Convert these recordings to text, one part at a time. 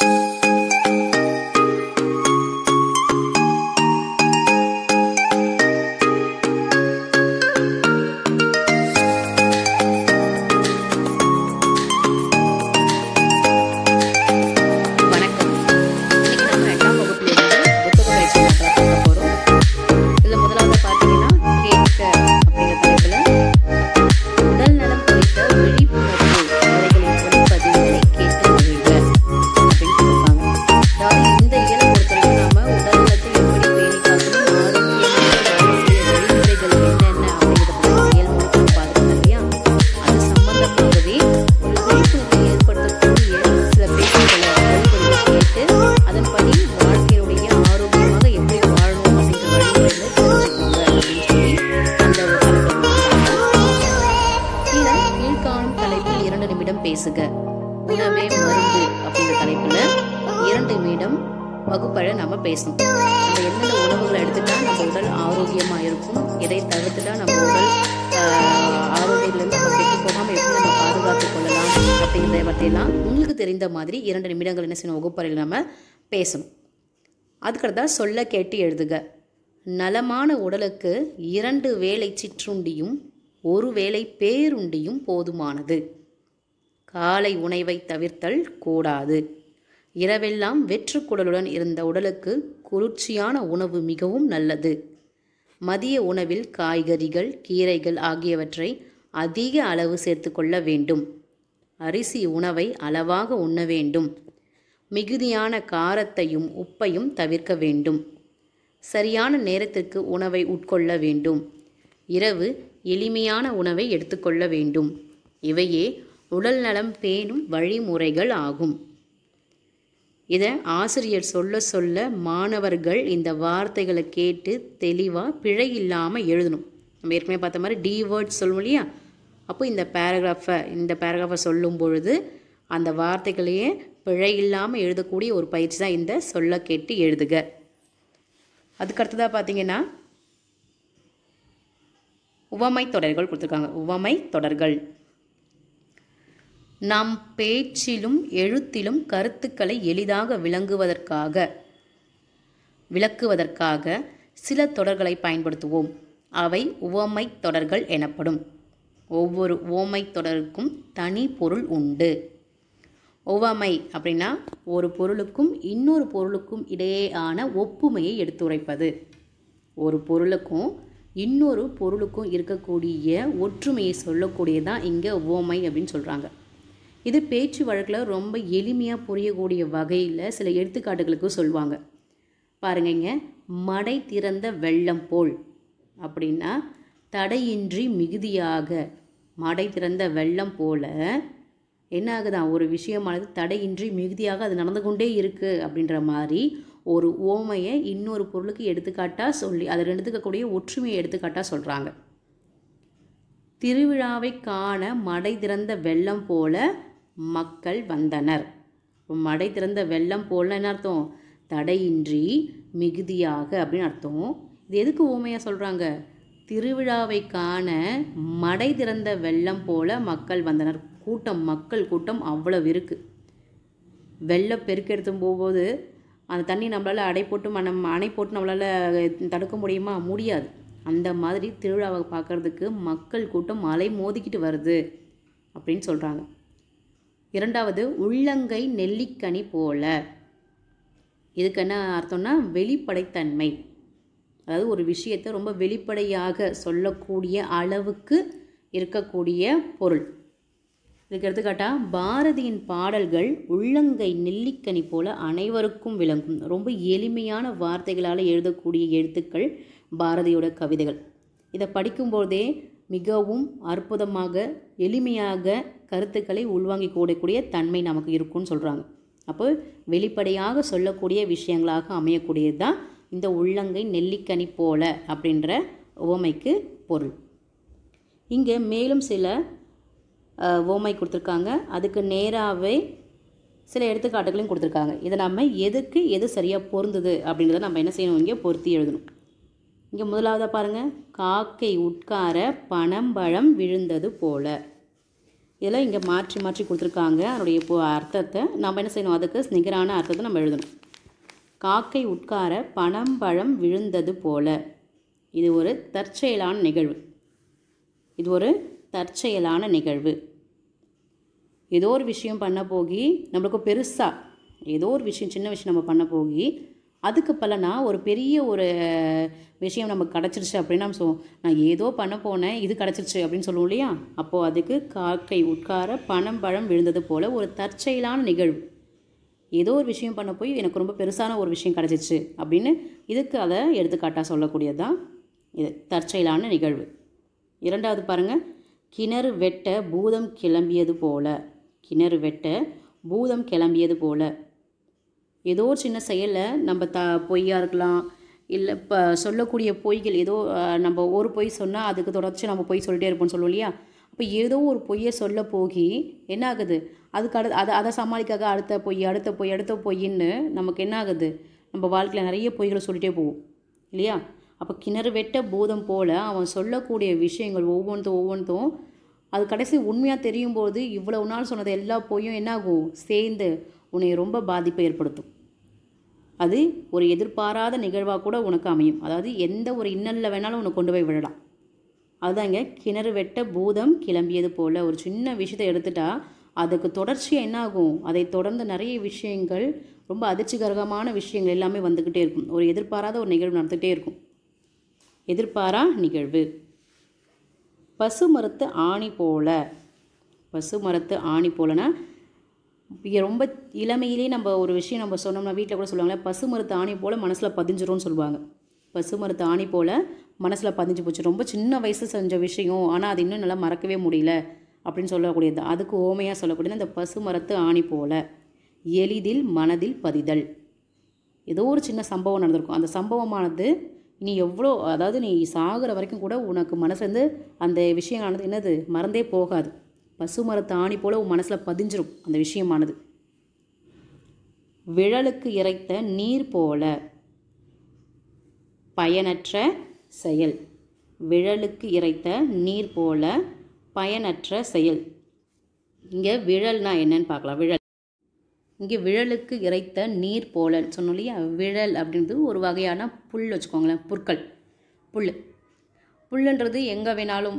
Thank you. மாதிரி இரண்டு நிமிடங்கள் என்ன செய்யணும் வகுப்பறையில் நம்ம பேசணும் அதுக்கடுத்தா சொல்ல கேட்டு எழுதுக நலமான உடலுக்கு இரண்டு வேலை சிற்றுண்டியும் ஒரு வேலை பேருண்டியும் போதுமானது காலை உணவை தவிர்த்தல் கூடாது இரவெல்லாம் வெற்றுக்குடலுடன் இருந்த உடலுக்கு குளிர்ச்சியான உணவு மிகவும் நல்லது மதிய உணவில் காய்கறிகள் கீரைகள் ஆகியவற்றை அதிக அளவு சேர்த்து கொள்ள வேண்டும் அரிசி உணவை அளவாக உண்ண வேண்டும் மிகுதியான காரத்தையும் உப்பையும் தவிர்க்க வேண்டும் சரியான நேரத்திற்கு உணவை உட்கொள்ள வேண்டும் இரவு எளிமையான உணவை எடுத்துக்கொள்ள வேண்டும் இவையே உடல் நலம் பேணும் வழிமுறைகள் ஆகும் இதை ஆசிரியர் சொல்ல சொல்ல மாணவர்கள் இந்த வார்த்தைகளை கேட்டு தெளிவாக பிழை இல்லாமல் எழுதணும் நம்ம ஏற்கனவே பார்த்த மாதிரி டி வேர்ட்ஸ் சொல்லுவோம் இல்லையா அப்போ இந்த பேராகிராஃபை இந்த பேராகிராஃபை சொல்லும் பொழுது அந்த வார்த்தைகளையே பிழை இல்லாமல் எழுதக்கூடிய ஒரு பயிற்சி தான் இந்த சொல்ல கேட்டு எழுதுக அதுக்கடுத்ததாக பார்த்தீங்கன்னா உவமை தொடர்கள் கொடுத்துருக்காங்க உவமை தொடர்கள் நாம் பேச்சிலும் எழுத்திலும் கருத்துக்களை எளிதாக விளங்குவதற்காக விளக்குவதற்காக சில தொடர்களை பயன்படுத்துவோம் அவை உவமை தொடர்கள் எனப்படும் ஒவ்வொரு ஓமை தொடருக்கும் தனி பொருள் உண்டு ஒவ்வாமை அப்படின்னா ஒரு பொருளுக்கும் இன்னொரு பொருளுக்கும் இடையேயான ஒப்புமையை எடுத்துரைப்பது ஒரு பொருளுக்கும் இன்னொரு பொருளுக்கும் இருக்கக்கூடிய ஒற்றுமையை சொல்லக்கூடியதான் இங்கே ஓமை அப்படின்னு சொல்கிறாங்க இது பேச்சு வழக்கில் ரொம்ப எளிமையாக புரியக்கூடிய வகையில் சில எடுத்துக்காட்டுகளுக்கு சொல்லுவாங்க பாருங்க மடை திறந்த வெள்ளம் போல் அப்படின்னா தடையின்றி மிகுதியாக மடை திறந்த வெள்ளம் போல என்ன ஆகுதான் ஒரு விஷயமானது தடையின்றி மிகுதியாக அது நடந்து கொண்டே இருக்குது அப்படின்ற மாதிரி ஒரு ஓமையை இன்னொரு பொருளுக்கு எடுத்துக்காட்டாக சொல்லி அதை எடுத்துக்கக்கூடிய ஒற்றுமையை எடுத்துக்காட்டாக சொல்கிறாங்க திருவிழாவை காண மடை திறந்த வெள்ளம் போல மக்கள் வந்தனர் மடை திறந்த வெள்ளம் போல என்ன அர்த்தம் தடையின்றி மிகுதியாக அப்படின்னு அர்த்தம் இது எதுக்கு ஓமையாக சொல்கிறாங்க திருவிழாவை காண மடை திறந்த வெள்ளம் போல மக்கள் வந்தனர் கூட்டம் மக்கள் கூட்டம் அவ்வளவு இருக்குது வெள்ளம் பெருக்கெடுத்தும் போகும்போது அந்த தண்ணி நம்மளால் அடை போட்டு நம்ம அணை போட்டு நம்மளால் தடுக்க முடியுமா முடியாது அந்த மாதிரி திருவிழாவை பார்க்குறதுக்கு மக்கள் கூட்டம் மலை மோதிக்கிட்டு வருது அப்படின்னு சொல்கிறாங்க இரண்டாவது உள்ளங்கை நெல்லிக்கனி போல இதுக்கு என்ன அர்த்தம்னா வெளிப்படைத்தன்மை அதாவது ஒரு விஷயத்தை ரொம்ப வெளிப்படையாக சொல்லக்கூடிய அளவுக்கு இருக்கக்கூடிய பொருள் இதுக்கு எடுத்துக்காட்டால் பாரதியின் பாடல்கள் உள்ளங்கை நெல்லிக்கனி போல அனைவருக்கும் விளங்கும் ரொம்ப எளிமையான வார்த்தைகளால் எழுதக்கூடிய எழுத்துக்கள் பாரதியோட கவிதைகள் இதை படிக்கும்போதே மிகவும் அற்புதமாக எளிமையாக கருத்துக்களை உள்வாங்கிக் கூடக்கூடிய தன்மை நமக்கு இருக்கும்னு சொல்கிறாங்க அப்போ வெளிப்படையாக சொல்லக்கூடிய விஷயங்களாக அமையக்கூடியது தான் இந்த உள்ளங்கை நெல்லிக்கனி போல அப்படின்ற ஓமைக்கு பொருள் இங்கே மேலும் சில ஓமை கொடுத்துருக்காங்க அதுக்கு நேராகவே சில எடுத்துக்காட்டுகளையும் கொடுத்துருக்காங்க இதை நம்ம எதுக்கு எது சரியாக பொருந்தது அப்படின்றத நம்ம என்ன செய்யணும் இங்கே பொருத்தி எழுதணும் இங்கே முதலாவதாக பாருங்கள் காக்கை உட்கார பனம்பழம் விழுந்தது போல இதெல்லாம் இங்கே மாற்றி மாற்றி கொடுத்துருக்காங்க அதனுடைய இப்போ அர்த்தத்தை நம்ம என்ன செய்யணும் அதுக்கு நிகரான அர்த்தத்தை நம்ம எழுதணும் காக்கை உட்கார பணம்பழம் விழுந்தது போல இது ஒரு தற்செயலான நிகழ்வு இது ஒரு தற்செயலான நிகழ்வு ஏதோ ஒரு விஷயம் பண்ண போகி நம்மளுக்கு பெருசாக ஏதோ ஒரு விஷயம் சின்ன விஷயம் நம்ம பண்ண போகி அதுக்கு பலனாக ஒரு பெரிய ஒரு விஷயம் நமக்கு கிடச்சிருச்சு அப்படின்னு நம்ம சொல்லுவோம் நான் ஏதோ பண்ண போனேன் இது கிடச்சிருச்சு அப்படின்னு சொல்லுவோம் இல்லையா அப்போது அதுக்கு காக்கை உட்கார பணம் பழம் விழுந்தது போல் ஒரு தற்செயலான நிகழ்வு ஏதோ ஒரு விஷயம் பண்ண போய் எனக்கு ரொம்ப பெருசான ஒரு விஷயம் கிடச்சிச்சு அப்படின்னு இதுக்கு அதை எடுத்துக்காட்டாக சொல்லக்கூடியது தான் இது தற்செயலான நிகழ்வு இரண்டாவது பாருங்கள் கிணறு வெட்ட பூதம் கிளம்பியது போல கிணறு வெட்ட பூதம் கிளம்பியது போல ஏதோ சின்ன செயலை நம்ம த பொய்யாக இருக்கலாம் இல்லை இப்போ சொல்லக்கூடிய பொய்கள் ஏதோ நம்ம ஒரு பொய் சொன்னால் அதுக்கு தொடர்ச்சி நம்ம பொய் சொல்லிட்டே இருப்போம்னு சொல்லுவோம் இல்லையா இப்போ ஏதோ ஒரு பொய்யை சொல்ல போகி என்ன ஆகுது அதுக்கு அடு அதை அதை சமாளிக்காக அடுத்த பொய் அடுத்த பொய் அடுத்த பொய்ன்னு நமக்கு என்ன ஆகுது நம்ம வாழ்க்கையில் நிறைய பொய்களை சொல்லிகிட்டே போவோம் இல்லையா அப்போ கிணறு வெட்ட போதம் போல் அவன் சொல்லக்கூடிய விஷயங்கள் ஒவ்வொன்றும் ஒவ்வொன்றும் அது கடைசி உண்மையாக தெரியும் போது இவ்வளவு நாள் சொன்னது எல்லா பொய்யும் என்னாகும் சேர்ந்து உன்னை ரொம்ப பாதிப்பை ஏற்படுத்தும் அது ஒரு எதிர்பாராத நிகழ்வாக கூட உனக்கு அமையும் அதாவது எந்த ஒரு இன்னலில் வேணாலும் உனக்கு கொண்டு போய் விடலாம் அதுதாங்க கிணறு வெட்ட பூதம் கிளம்பியது போல் ஒரு சின்ன விஷயத்தை எடுத்துட்டால் அதுக்கு தொடர்ச்சியாக என்ன ஆகும் அதை தொடர்ந்து நிறைய விஷயங்கள் ரொம்ப அதிர்ச்சிகரமான விஷயங்கள் எல்லாமே வந்துக்கிட்டே இருக்கும் ஒரு எதிர்பாராத ஒரு நிகழ்வு நடந்துகிட்டே இருக்கும் எதிர்பாரா நிகழ்வு பசு மரத்து ஆணி போல பசு மரத்து ஆணி போலனா ரொம்ப இளமையிலேயே நம்ம ஒரு விஷயம் நம்ம சொன்னோம்னா வீட்டில் கூட சொல்லுவாங்களே பசு மரத்து ஆணி போல் மனசில் பதிஞ்சிரும்னு சொல்லுவாங்க பசுமரத்து ஆணி போல் மனசில் பதிஞ்சு போச்சு ரொம்ப சின்ன வயசு செஞ்ச விஷயம் ஆனால் அது இன்னும் நல்லா மறக்கவே முடியல அப்படின்னு சொல்லக்கூடியது அதுக்கு ஓமையாக சொல்லக்கூடியது அந்த பசுமரத்து ஆணி போல் எளிதில் மனதில் பதிதல் ஏதோ ஒரு சின்ன சம்பவம் நடந்திருக்கும் அந்த சம்பவமானது நீ எவ்வளோ அதாவது நீ சாகிற வரைக்கும் கூட உனக்கு மனசுலேருந்து அந்த விஷயமானது என்னது மறந்தே போகாது பசு மரத்து ஆணி போல் உன் மனசில் பதிஞ்சிரும் அந்த விஷயமானது விழலுக்கு இறைத்த நீர் போல பயனற்ற செயல் விழலுக்கு இறைத்த நீர் போல பயனற்ற செயல் இங்கே விழல்னா என்னன்னு பார்க்கலாம் விழல் இங்கே விழலுக்கு இறைத்த நீர் போல சொன்னோம் இல்லையா விழல் அப்படின்றது ஒரு வகையான புல் வச்சுக்கோங்களேன் புற்கள் புல் புல்லுன்றது எங்கே வேணாலும்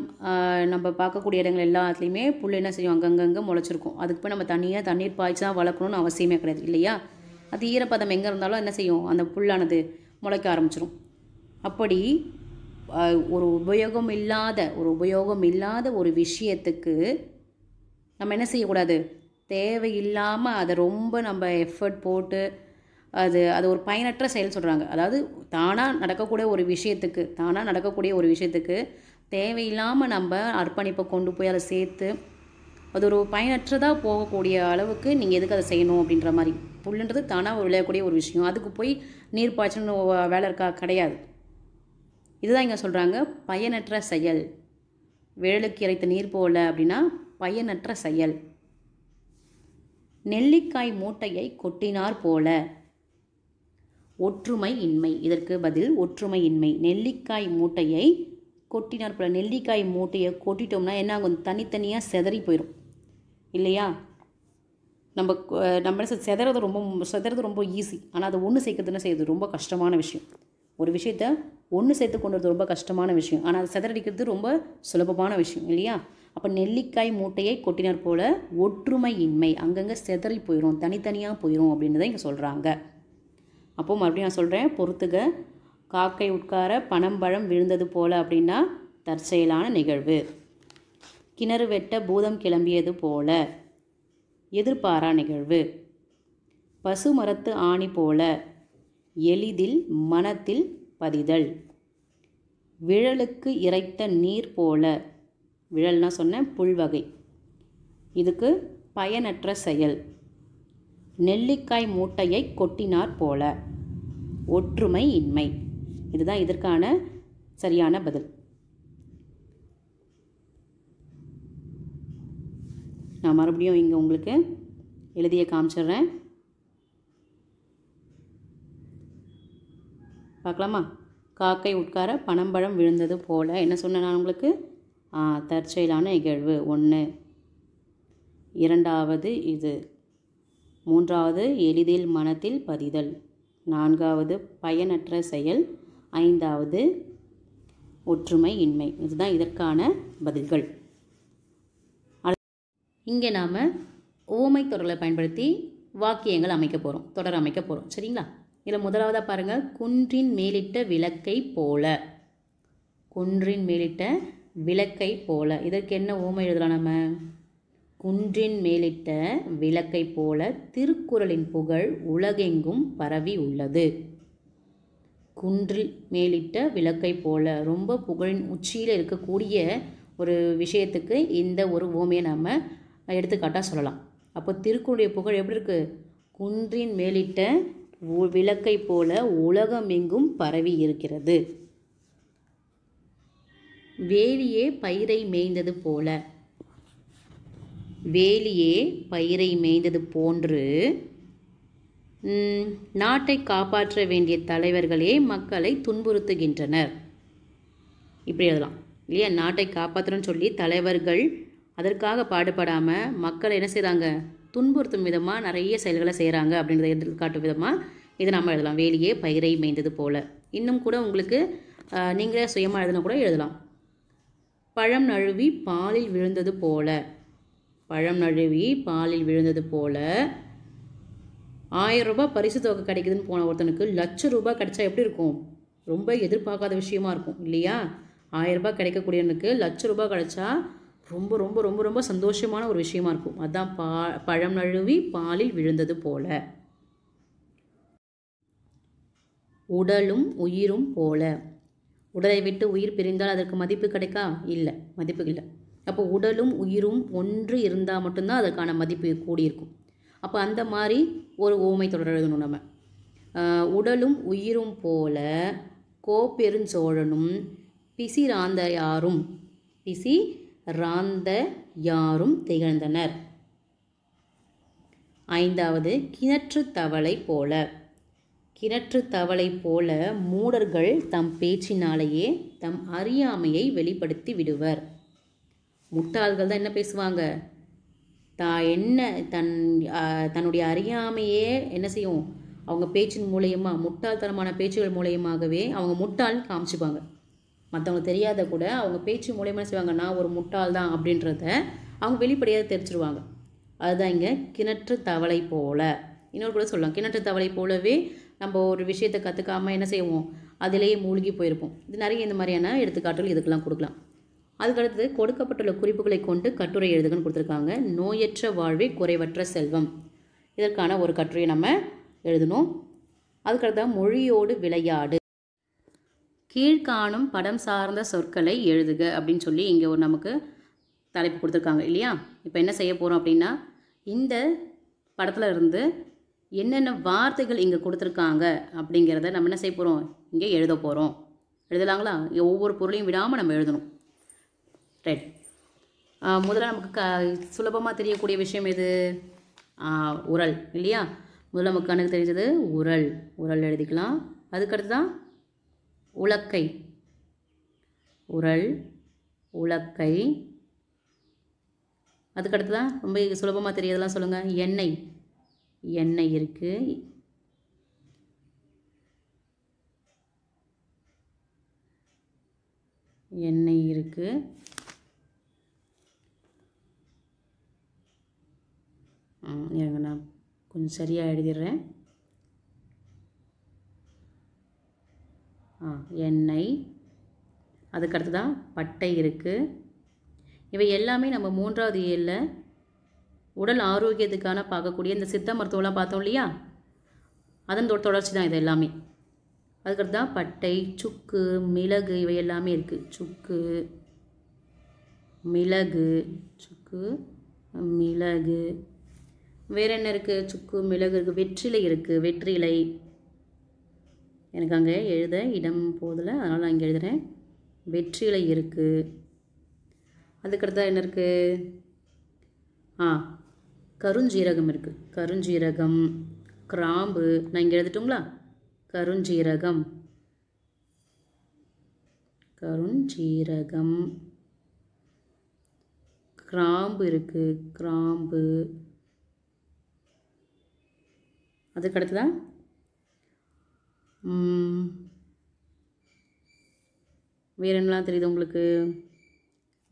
நம்ம பார்க்கக்கூடிய இடங்கள் எல்லாத்துலேயுமே புல் என்ன செய்யும் அங்கங்கங்கே முளைச்சிருக்கும் அதுக்கு போய் நம்ம தனியாக தண்ணீர் பாய்ச்சி தான் வளர்க்கணும்னு அவசியமே கிடையாது இல்லையா அது ஈரப்பதம் எங்கே இருந்தாலும் என்ன செய்யும் அந்த புல்லானது முளைக்க ஆரம்பிச்சிடும் அப்படி ஒரு உபயோகம் இல்லாத ஒரு உபயோகம் இல்லாத ஒரு விஷயத்துக்கு நம்ம என்ன செய்யக்கூடாது தேவையில்லாமல் அதை ரொம்ப நம்ம எஃபர்ட் போட்டு அது அது ஒரு பயனற்ற செயல் சொல்கிறாங்க அதாவது தானாக நடக்கக்கூடிய ஒரு விஷயத்துக்கு தானாக நடக்கக்கூடிய ஒரு விஷயத்துக்கு தேவையில்லாமல் நம்ம அர்ப்பணிப்பை கொண்டு போய் அதை சேர்த்து அது ஒரு பயனற்றதாக போகக்கூடிய அளவுக்கு நீங்கள் எதுக்கு அதை செய்யணும் அப்படின்ற மாதிரி புல்லுன்றது தானாக விளையக்கூடிய ஒரு விஷயம் அதுக்கு போய் நீர் பாய்ச்சணும் வேலை இருக்கா கிடையாது இதுதான் இங்கே சொல்கிறாங்க பயனற்ற செயல் வேலுக்கு இறைத்த நீர் போல அப்படின்னா பயனற்ற செயல் நெல்லிக்காய் மூட்டையை கொட்டினார் போல ஒற்றுமை இன்மை இதற்கு பதில் ஒற்றுமை இன்மை நெல்லிக்காய் மூட்டையை கொட்டினார் போல நெல்லிக்காய் மூட்டையை கொட்டிட்டோம்னா என்ன ஆகும் தனித்தனியாக செதறி போயிடும் இல்லையா நம்ம நம்ம செதறது ரொம்ப செதறது ரொம்ப ஈஸி ஆனால் அதை ஒன்று சேர்க்கறதுன்னு செய்யுது ரொம்ப கஷ்டமான விஷயம் ஒரு விஷயத்த ஒன்று சேர்த்து கொண்டு வரது ரொம்ப கஷ்டமான விஷயம் ஆனால் அதை சிதறடிக்கிறது ரொம்ப சுலபமான விஷயம் இல்லையா அப்போ நெல்லிக்காய் மூட்டையை கொட்டினர் போல் ஒற்றுமை இன்மை அங்கங்கே சிதறி போயிடும் தனித்தனியாக போயிடும் அப்படின்றத இங்கே சொல்கிறாங்க அப்போது மறுபடியும் நான் சொல்கிறேன் பொறுத்துக காக்கை உட்கார பனம்பழம் விழுந்தது போல் அப்படின்னா தற்செயலான நிகழ்வு கிணறு வெட்ட பூதம் கிளம்பியது போல எதிர்பாரா நிகழ்வு பசு மரத்து ஆணி போல எளிதில் மனத்தில் பதிதல் விழலுக்கு இறைத்த நீர் போல விழல்னா சொன்னேன் புல்வகை இதுக்கு பயனற்ற செயல் நெல்லிக்காய் மூட்டையை கொட்டினார் போல ஒற்றுமை இன்மை இதுதான் இதற்கான சரியான பதில் நான் மறுபடியும் இங்கே உங்களுக்கு எழுதிய காமிச்சிடுறேன் பார்க்கலாமா காக்கை உட்கார பனம்பழம் விழுந்தது போல் என்ன சொன்னேன் நான் உங்களுக்கு தற்செயலான நிகழ்வு ஒன்று இரண்டாவது இது மூன்றாவது எளிதில் மனத்தில் பதிதல் நான்காவது பயனற்ற செயல் ஐந்தாவது ஒற்றுமை இன்மை இதுதான் இதற்கான பதில்கள் இங்கே நாம் ஓமை தொடரை பயன்படுத்தி வாக்கியங்கள் அமைக்க போகிறோம் தொடர் அமைக்க போகிறோம் சரிங்களா இதில் முதலாவதாக பாருங்கள் குன்றின் மேலிட்ட விளக்கை போல குன்றின் மேலிட்ட விளக்கை போல இதற்கு என்ன ஓமை எழுதலாம் நம்ம குன்றின் மேலிட்ட விளக்கை போல திருக்குறளின் புகழ் உலகெங்கும் பரவி உள்ளது குன்றில் மேலிட்ட விளக்கை போல ரொம்ப புகழின் உச்சியில் இருக்கக்கூடிய ஒரு விஷயத்துக்கு இந்த ஒரு ஓமையை நம்ம எடுத்துக்காட்டாக சொல்லலாம் அப்போ திருக்குறளுடைய புகழ் எப்படி இருக்குது குன்றின் மேலிட்ட விளக்கை போல உலகமெங்கும் பரவி இருக்கிறது வேலியே பயிரை மேய்ந்தது போல வேலியே பயிரை மேய்ந்தது போன்று நாட்டை காப்பாற்ற வேண்டிய தலைவர்களே மக்களை துன்புறுத்துகின்றனர் இப்படி எழுதலாம் இல்லையா நாட்டை காப்பாற்றணும்னு சொல்லி தலைவர்கள் அதற்காக பாடுபடாமல் மக்களை என்ன செய்கிறாங்க துன்புறுத்தும் விதமாக நிறைய செயல்களை செய்கிறாங்க அப்படின்றத எடுத்து காட்டும் விதமாக இதை நம்ம எழுதலாம் வேலியே பயிரை மேய்ந்தது போல் இன்னும் கூட உங்களுக்கு நீங்களே சுயமாக எழுதினா கூட எழுதலாம் பழம் நழுவி பாலில் விழுந்தது போல பழம் நழுவி பாலில் விழுந்தது போல ஆயிரம் ரூபாய் பரிசு தொகை கிடைக்குதுன்னு போன ஒருத்தனுக்கு லட்ச ரூபாய் கிடைச்சா எப்படி இருக்கும் ரொம்ப எதிர்பார்க்காத விஷயமா இருக்கும் இல்லையா ஆயிரம் ரூபாய் கிடைக்கக்கூடியவனுக்கு லட்ச ரூபாய் கிடைச்சா ரொம்ப ரொம்ப ரொம்ப ரொம்ப சந்தோஷமான ஒரு விஷயமா இருக்கும் அதுதான் பா பழம் நழுவி பாலில் விழுந்தது போல உடலும் உயிரும் போல உடலை விட்டு உயிர் பிரிந்தால் அதற்கு மதிப்பு கிடைக்கா இல்லை மதிப்பு இல்லை அப்போ உடலும் உயிரும் ஒன்று இருந்தால் மட்டும்தான் அதற்கான மதிப்பு கூடியிருக்கும் அப்போ அந்த மாதிரி ஒரு ஓமை தொடர் எழுதணும் நம்ம உடலும் உயிரும் போல கோப்பெருஞ்சோழனும் பிசிராந்தையாரும் யாரும் பிசி ராந்த யாரும் திகழ்ந்தனர் ஐந்தாவது கிணற்று தவளை போல கிணற்று தவளை போல மூடர்கள் தம் பேச்சினாலேயே தம் அறியாமையை வெளிப்படுத்தி விடுவர் முட்டாள்கள் தான் என்ன பேசுவாங்க தான் என்ன தன் தன்னுடைய அறியாமையே என்ன செய்யும் அவங்க பேச்சின் மூலயமா முட்டாள்தனமான பேச்சுகள் மூலயமாகவே அவங்க முட்டாள்னு காமிச்சுப்பாங்க மற்றவங்க தெரியாத கூட அவங்க பேச்சு மூலயமா செய்வாங்க நான் ஒரு முட்டாள் தான் அப்படின்றத அவங்க வெளிப்படையாக தெரிஞ்சிருவாங்க அதுதான் இங்கே கிணற்று தவளை போல் இன்னொரு கூட சொல்லலாம் கிணற்று தவளை போலவே நம்ம ஒரு விஷயத்தை கற்றுக்காமல் என்ன செய்வோம் அதிலேயே மூழ்கி போயிருப்போம் இது நிறைய இந்த மாதிரியான எடுத்துக்காட்டுகள் இதுக்கெல்லாம் கொடுக்கலாம் அதுக்கடுத்து கொடுக்கப்பட்டுள்ள குறிப்புகளை கொண்டு கட்டுரை எழுதுகன்னு கொடுத்துருக்காங்க நோயற்ற வாழ்வே குறைவற்ற செல்வம் இதற்கான ஒரு கட்டுரையை நம்ம எழுதணும் அதுக்கடுத்தா மொழியோடு விளையாடு கீழ்காணும் படம் சார்ந்த சொற்களை எழுதுக அப்படின்னு சொல்லி இங்கே ஒரு நமக்கு தலைப்பு கொடுத்துருக்காங்க இல்லையா இப்போ என்ன செய்ய போகிறோம் அப்படின்னா இந்த படத்தில் இருந்து என்னென்ன வார்த்தைகள் இங்கே கொடுத்துருக்காங்க அப்படிங்கிறத நம்ம என்ன செய்ய போகிறோம் இங்கே எழுத போகிறோம் எழுதலாங்களா ஒவ்வொரு பொருளையும் விடாமல் நம்ம எழுதணும் ரைட் முதல்ல நமக்கு க சுலபமாக தெரியக்கூடிய விஷயம் எது உரல் இல்லையா முதல்ல நமக்கு கணக்கு தெரிஞ்சது உரல் உரல் எழுதிக்கலாம் அதுக்கடுத்து தான் உலக்கை உரல் உலக்கை அதுக்கடுத்து தான் ரொம்ப சுலபமாக தெரியாதெல்லாம் சொல்லுங்கள் எண்ணெய் எண்ணெய் இருக்குது எண்ணெய் இருக்குது நான் கொஞ்சம் சரியாக எழுதிடுறேன் எண்ணெய் அதுக்கடுத்து தான் பட்டை இருக்குது இவை எல்லாமே நம்ம மூன்றாவது ஏழில் உடல் ஆரோக்கியத்துக்கான பார்க்கக்கூடிய இந்த சித்த மருத்துவம்லாம் பார்த்தோம் இல்லையா அதன் தொடர்ச்சி தான் இது எல்லாமே அதுக்கடுத்து தான் பட்டை சுக்கு மிளகு இவை எல்லாமே இருக்குது சுக்கு மிளகு சுக்கு மிளகு வேறு என்ன இருக்குது சுக்கு மிளகு இருக்குது வெற்றிலை இருக்குது வெற்றிலை எனக்கு அங்கே எழுத இடம் போதில் அதனால் நான் அங்கே எழுதுகிறேன் வெற்றியில் இருக்குது அதுக்கடுத்தா என்ன இருக்குது ஆ கருஞ்சீரகம் இருக்குது கருஞ்சீரகம் கிராம்பு நான் இங்கே எழுதுட்டுங்களா கருஞ்சீரகம் கருஞ்சீரகம் கிராம்பு இருக்குது கிராம்பு அதுக்கடுத்து தான் வேறு என்னலாம் தெரியுது உங்களுக்கு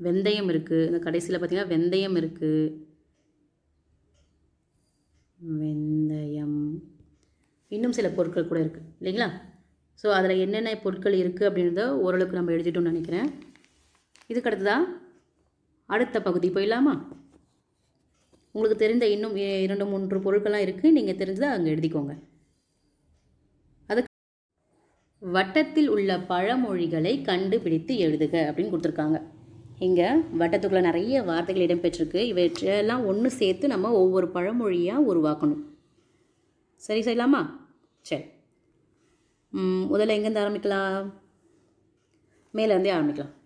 வெந்தயம் இருக்குது இந்த கடைசியில் பார்த்தீங்கன்னா வெந்தயம் இருக்குது வெந்தயம் இன்னும் சில பொருட்கள் கூட இருக்குது இல்லைங்களா ஸோ அதில் என்னென்ன பொருட்கள் இருக்குது அப்படின்றத ஓரளவுக்கு நம்ம எழுதிட்டோம்னு நினைக்கிறேன் இதுக்கு அடுத்ததா அடுத்த பகுதி போயிடலாமா உங்களுக்கு தெரிந்த இன்னும் இரண்டு மூன்று பொருட்கள்லாம் இருக்குது நீங்கள் தெரிஞ்சதை அங்கே எழுதிக்கோங்க வட்டத்தில் உள்ள பழமொழிகளை கண்டுபிடித்து எழுதுக அப்படின்னு கொடுத்துருக்காங்க இங்கே வட்டத்துக்குள்ளே நிறைய வார்த்தைகள் இடம்பெற்றிருக்கு இவற்றெல்லாம் ஒன்று சேர்த்து நம்ம ஒவ்வொரு பழமொழியாக உருவாக்கணும் சரி செய்யலாமா சரி முதல்ல எங்கேருந்து ஆரம்பிக்கலாம் மேலேருந்தே ஆரம்பிக்கலாம்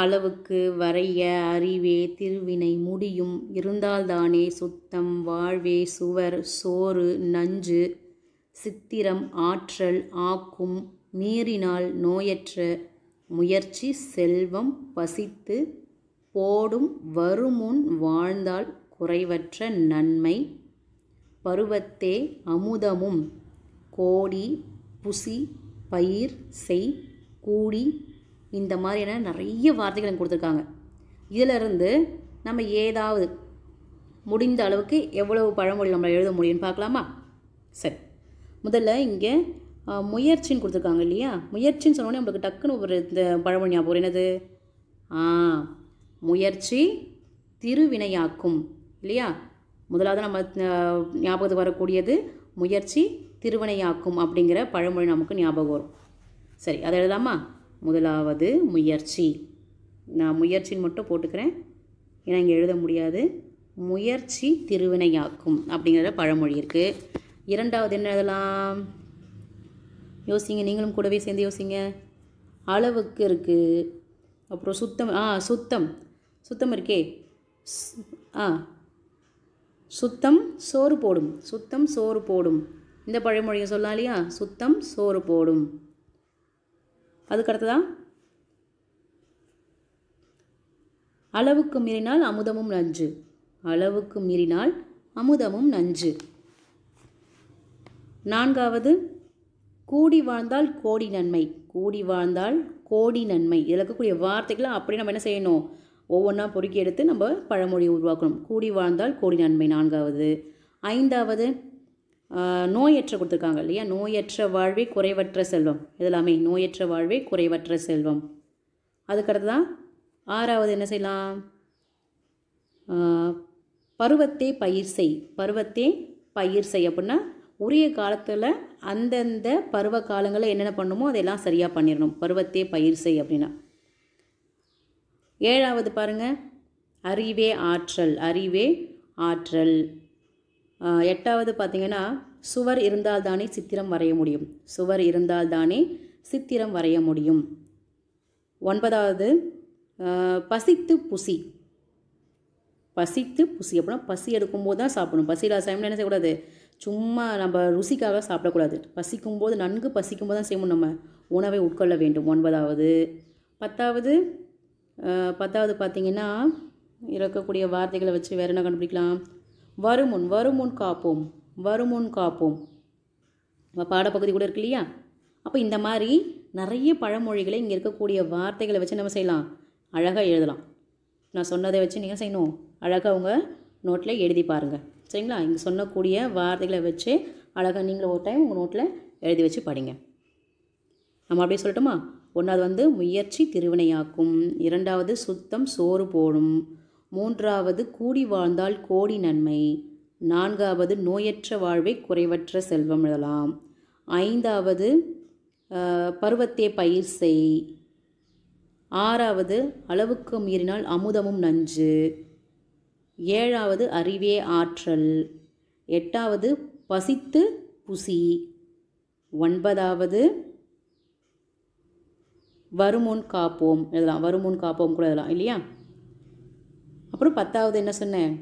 அளவுக்கு வரைய அறிவே திருவினை முடியும் இருந்தால்தானே சுத்தம் வாழ்வே சுவர் சோறு நஞ்சு சித்திரம் ஆற்றல் ஆக்கும் நீரினால் நோயற்ற முயற்சி செல்வம் பசித்து போடும் வருமுன் வாழ்ந்தால் குறைவற்ற நன்மை பருவத்தே அமுதமும் கோடி புசி பயிர் செய் கூடி இந்த மாதிரியான நிறைய வார்த்தைகள் கொடுத்துருக்காங்க இதிலிருந்து நம்ம ஏதாவது முடிந்த அளவுக்கு எவ்வளவு பழமொழி நம்மளை எழுத முடியும்னு பார்க்கலாமா சரி முதல்ல இங்கே முயற்சின்னு கொடுத்துருக்காங்க இல்லையா முயற்சின்னு சொன்னோடனே உங்களுக்கு டக்குன்னு ஒரு இந்த பழமொழி ஞாபகம் என்னது ஆ முயற்சி திருவினையாக்கும் இல்லையா முதலாவது நம்ம ஞாபகத்துக்கு வரக்கூடியது முயற்சி திருவினையாக்கும் அப்படிங்கிற பழமொழி நமக்கு ஞாபகம் வரும் சரி அதை எழுதலாமா முதலாவது முயற்சி நான் முயற்சின்னு மட்டும் போட்டுக்கிறேன் ஏன்னா இங்கே எழுத முடியாது முயற்சி திருவினையாக்கும் அப்படிங்கிற பழமொழி இருக்குது இரண்டாவது என்ன எழுதலாம் யோசிங்க நீங்களும் கூடவே சேர்ந்து யோசிங்க அளவுக்கு இருக்குது அப்புறம் சுத்தம் ஆ சுத்தம் சுத்தம் இருக்கே ஆ சுத்தம் சோறு போடும் சுத்தம் சோறு போடும் இந்த பழமொழியை சொல்லலாம் இல்லையா சுத்தம் சோறு போடும் அதுக்கடுத்ததா அளவுக்கு மீறினால் அமுதமும் நஞ்சு அளவுக்கு மீறினால் அமுதமும் நஞ்சு நான்காவது கூடி வாழ்ந்தால் கோடி நன்மை கூடி வாழ்ந்தால் கோடி நன்மை இதில் இருக்கக்கூடிய வார்த்தைகளை அப்படி நம்ம என்ன செய்யணும் ஒவ்வொன்றா பொறுக்கி எடுத்து நம்ம பழமொழியை உருவாக்கணும் கூடி வாழ்ந்தால் கோடி நன்மை நான்காவது ஐந்தாவது நோயற்ற கொடுத்துருக்காங்க இல்லையா நோயற்ற வாழ்வே குறைவற்ற செல்வம் இதெல்லாமே நோயற்ற வாழ்வே குறைவற்ற செல்வம் அதுக்கடுத்து தான் ஆறாவது என்ன செய்யலாம் பருவத்தே பயிர் செய் பருவத்தே பயிர் செய் அப்படின்னா உரிய காலத்தில் அந்தந்த பருவ காலங்களில் என்னென்ன பண்ணுமோ அதெல்லாம் சரியாக பண்ணிடணும் பருவத்தே பயிர் செய் அப்படின்னா ஏழாவது பாருங்கள் அறிவே ஆற்றல் அறிவே ஆற்றல் எட்டாவது பார்த்திங்கன்னா சுவர் இருந்தால்தானே சித்திரம் வரைய முடியும் சுவர் இருந்தால்தானே சித்திரம் வரைய முடியும் ஒன்பதாவது பசித்து புசி பசித்து புசி அப்படின்னா பசி எடுக்கும்போது தான் சாப்பிடணும் பசியில் சாப்பிட்னா என்ன செய்யக்கூடாது சும்மா நம்ம ருசிக்காக சாப்பிடக்கூடாது பசிக்கும் போது நன்கு பசிக்கும் போது தான் செய்வோம் நம்ம உணவை உட்கொள்ள வேண்டும் ஒன்பதாவது பத்தாவது பத்தாவது பார்த்திங்கன்னா இருக்கக்கூடிய வார்த்தைகளை வச்சு வேறு என்ன கண்டுபிடிக்கலாம் வருமுன் வருமுன் காப்போம் வருமுன் காப்போம் நம்ம பாடப்பகுதி கூட இருக்கு இல்லையா அப்போ இந்த மாதிரி நிறைய பழமொழிகளை இங்கே இருக்கக்கூடிய வார்த்தைகளை வச்சு நம்ம செய்யலாம் அழகாக எழுதலாம் நான் சொன்னதை வச்சு நீங்கள் செய்யணும் அழகாக உங்கள் நோட்டில் எழுதி பாருங்கள் சரிங்களா இங்கே சொன்னக்கூடிய வார்த்தைகளை வச்சு அழகாக நீங்களும் ஒரு டைம் உங்கள் நோட்டில் எழுதி வச்சு படிங்க நம்ம அப்படியே சொல்லட்டுமா ஒன்றாவது வந்து முயற்சி திருவினையாக்கும் இரண்டாவது சுத்தம் சோறு போடும் மூன்றாவது கூடி வாழ்ந்தால் கோடி நன்மை நான்காவது நோயற்ற வாழ்வை குறைவற்ற செல்வம் எழுதலாம் ஐந்தாவது பருவத்தே பயிர் செய் ஆறாவது அளவுக்கு மீறினால் அமுதமும் நஞ்சு ஏழாவது அறிவே ஆற்றல் எட்டாவது பசித்து புசி ஒன்பதாவது வருமுன் காப்போம் எழுதலாம் வருமுன் காப்போம் கூட எழுதலாம் இல்லையா அப்புறம் பத்தாவது என்ன சொன்னேன்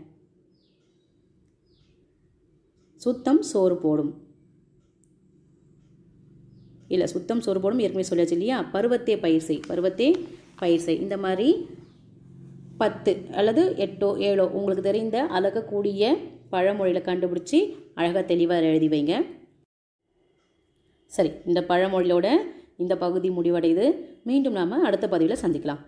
சுத்தம் சோறு போடும் இல்லை சுத்தம் சோறு போடும் ஏற்கனவே சொல்லியாச்சு இல்லையா பருவத்தே பயிர் செய் பருவத்தே பயிர் செய் இந்த மாதிரி பத்து அல்லது எட்டோ ஏழோ உங்களுக்கு தெரிந்த அழகக்கூடிய பழமொழியில் கண்டுபிடிச்சி அழகாக தெளிவாக எழுதி வைங்க சரி இந்த பழமொழியோட இந்த பகுதி முடிவடையுது மீண்டும் நாம் அடுத்த பதிவில் சந்திக்கலாம்